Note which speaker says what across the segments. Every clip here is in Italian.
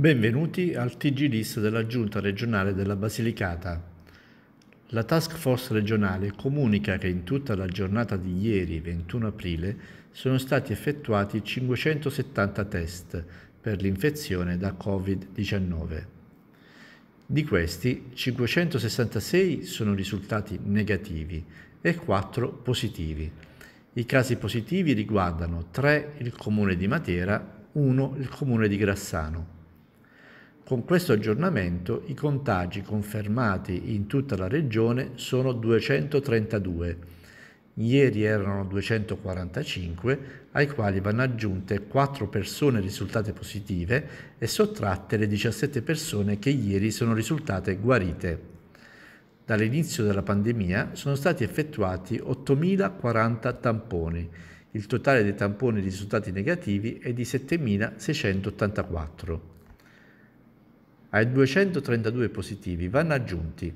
Speaker 1: Benvenuti al TG List della Giunta regionale della Basilicata. La Task Force regionale comunica che in tutta la giornata di ieri, 21 aprile, sono stati effettuati 570 test per l'infezione da Covid-19. Di questi, 566 sono risultati negativi e 4 positivi. I casi positivi riguardano 3 il comune di Matera, 1 il comune di Grassano. Con questo aggiornamento i contagi confermati in tutta la regione sono 232. Ieri erano 245, ai quali vanno aggiunte 4 persone risultate positive e sottratte le 17 persone che ieri sono risultate guarite. Dall'inizio della pandemia sono stati effettuati 8.040 tamponi. Il totale dei tamponi risultati negativi è di 7.684. Ai 232 positivi vanno aggiunti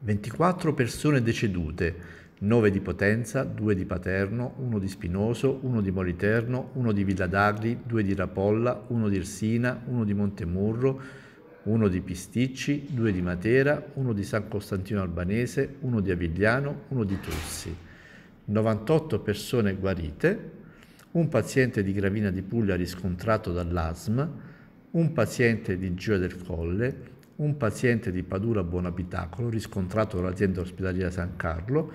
Speaker 1: 24 persone decedute, 9 di Potenza, 2 di Paterno, 1 di Spinoso, 1 di Moliterno, 1 di Villa d'Agri, 2 di Rapolla, 1 di Irsina, 1 di Montemurro, 1 di Pisticci, 2 di Matera, 1 di San Costantino Albanese, 1 di Avigliano, 1 di Tursi. 98 persone guarite, un paziente di Gravina di Puglia riscontrato dall'ASM, un paziente di Gioia del Colle, un paziente di Padura Buonabitacolo riscontrato dall'azienda ospedaliera San Carlo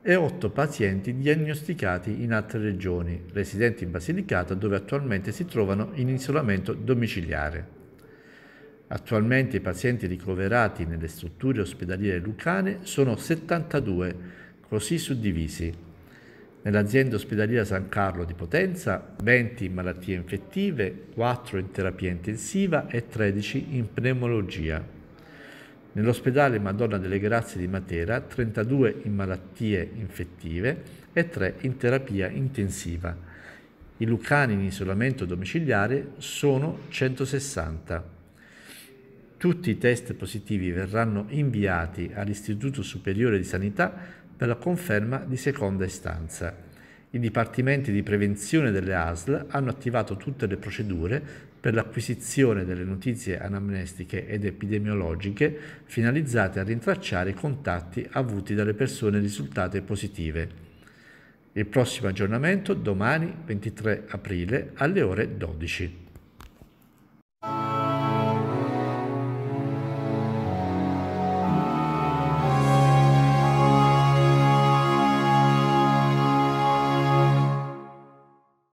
Speaker 1: e otto pazienti diagnosticati in altre regioni, residenti in Basilicata dove attualmente si trovano in isolamento domiciliare. Attualmente i pazienti ricoverati nelle strutture ospedaliere lucane sono 72, così suddivisi Nell'azienda ospedaliera San Carlo di Potenza, 20 in malattie infettive, 4 in terapia intensiva e 13 in pneumologia. Nell'ospedale Madonna delle Grazie di Matera, 32 in malattie infettive e 3 in terapia intensiva. I lucani in isolamento domiciliare sono 160. Tutti i test positivi verranno inviati all'Istituto Superiore di Sanità per la conferma di seconda istanza. I dipartimenti di prevenzione delle ASL hanno attivato tutte le procedure per l'acquisizione delle notizie anamnestiche ed epidemiologiche finalizzate a rintracciare i contatti avuti dalle persone risultate positive. Il prossimo aggiornamento domani 23 aprile alle ore 12.